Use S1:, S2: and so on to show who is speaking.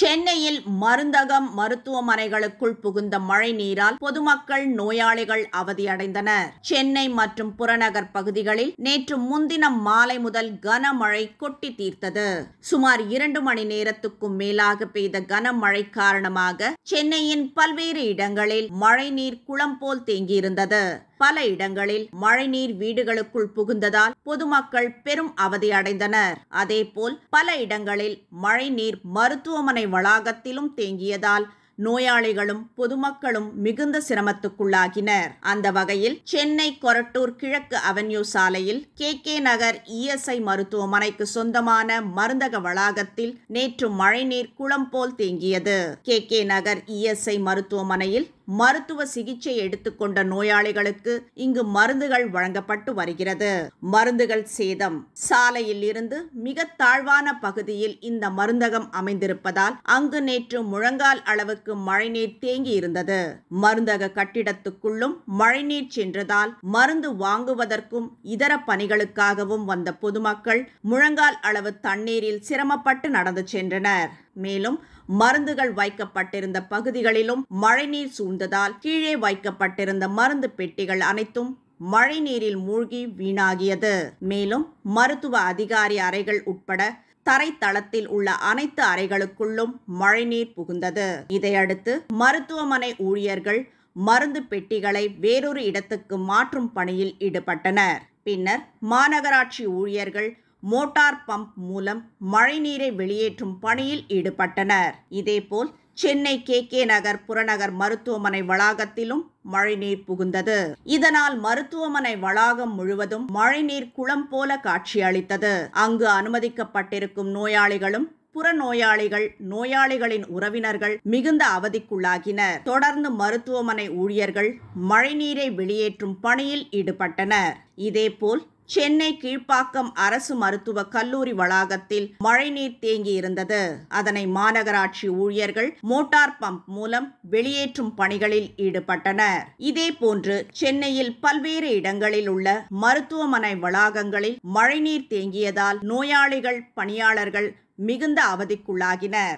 S1: சென்னையில் மருந்தகம் மருத்துவமனைகளுக்குள் புகுந்த மழை நீரால் பொதுமக்கள் நோயாளிகள் அவதியடைந்தனர் சென்னை மற்றும் புறநகர் பகுதிகளில் நேற்று முன்தினம் மாலை முதல் கனமழை கொட்டி தீர்த்தது சுமார் இரண்டு மணி நேரத்துக்கும் மேலாக பெய்த கனமழை காரணமாக சென்னையின் பல்வேறு இடங்களில் மழைநீர் குளம் போல் தேங்கியிருந்தது பல இடங்களில் மழைநீர் வீடுகளுக்குள் புகுந்ததால் பொதுமக்கள் பெரும் அவதி அடைந்தனர் அதேபோல் பல இடங்களில் மழைநீர் மருத்துவமனை வளாகத்திலும் தேங்கியதால் நோயாளிகளும் பொதுமக்களும் மிகுந்த சிரமத்துக்குள்ளாகினர் அந்த வகையில் சென்னை கொரட்டூர் கிழக்கு அவென்யூ சாலையில் கே கே நகர் இஎஸ்ஐ மருத்துவமனைக்கு சொந்தமான மருந்தக வளாகத்தில் நேற்று மழைநீர் குளம் போல் தேங்கியது கே கே நகர் இஎஸ்ஐ மருத்துவமனையில் மருத்துவ சிகிச்சை எடுத்துக்கொண்ட நோயாளிகளுக்கு இங்கு மருந்துகள் வழங்கப்பட்டு வருகிறது மருந்துகள் சேதம் சாலையில் இருந்து மிக தாழ்வான பகுதியில் இந்த மருந்தகம் அமைந்திருப்பதால் அங்கு நேற்று முழங்கால் அளவுக்கு மழைநீர் தேங்கி இருந்தது மருந்தக கட்டிடத்துக்குள்ளும் மழைநீர் சென்றதால் மருந்து வாங்குவதற்கும் இதர பணிகளுக்காகவும் வந்த பொதுமக்கள் முழங்கால் அளவு தண்ணீரில் சிரமப்பட்டு நடந்து சென்றனர் மேலும் மருந்துகள் வைக்கப்பட்டிருந்த பகுதிகளிலும் மழைநீர் சூழ்ந்ததால் கீழே வைக்கப்பட்டிருந்த மருந்து பெட்டிகள் அனைத்தும் மழை நீரில் மூழ்கி வீணாகியது மேலும் மருத்துவ அதிகாரி அறைகள் உட்பட தரைத்தளத்தில் உள்ள அனைத்து அறைகளுக்குள்ளும் மழைநீர் புகுந்தது இதையடுத்து மருத்துவமனை ஊழியர்கள் மருந்து பெட்டிகளை வேறொரு இடத்துக்கு மாற்றும் பணியில் ஈடுபட்டனர் பின்னர் மாநகராட்சி ஊழியர்கள் மோட்டார் பம்ப் மூலம் மழைநீரை வெளியேற்றும் பணியில் ஈடுபட்டனர் இதேபோல் சென்னை கே கே நகர் புறநகர் மருத்துவமனை வளாகத்திலும் மழைநீர் புகுந்தது இதனால் மருத்துவமனை வளாகம் முழுவதும் மழைநீர் குளம் போல காட்சியளித்தது அங்கு அனுமதிக்கப்பட்டிருக்கும் நோயாளிகளும் புறநோயாளிகள் நோயாளிகளின் உறவினர்கள் மிகுந்த அவதிக்குள்ளாகினர் தொடர்ந்து மருத்துவமனை ஊழியர்கள் மழைநீரை வெளியேற்றும் பணியில் ஈடுபட்டனர் இதேபோல் சென்னை கீழ்ப்பாக்கம் அரசு மருத்துவ கல்லூரி வளாகத்தில் மழைநீர் தேங்கி இருந்தது அதனை மாநகராட்சி ஊழியர்கள் மோட்டார் பம்ப் மூலம் வெளியேற்றும் பணிகளில் ஈடுபட்டனர் இதேபோன்று சென்னையில் பல்வேறு இடங்களில் உள்ள மருத்துவமனை வளாகங்களில் மழைநீர் தேங்கியதால் நோயாளிகள் பணியாளர்கள் மிகுந்த அவதிக்குள்ளாகினர்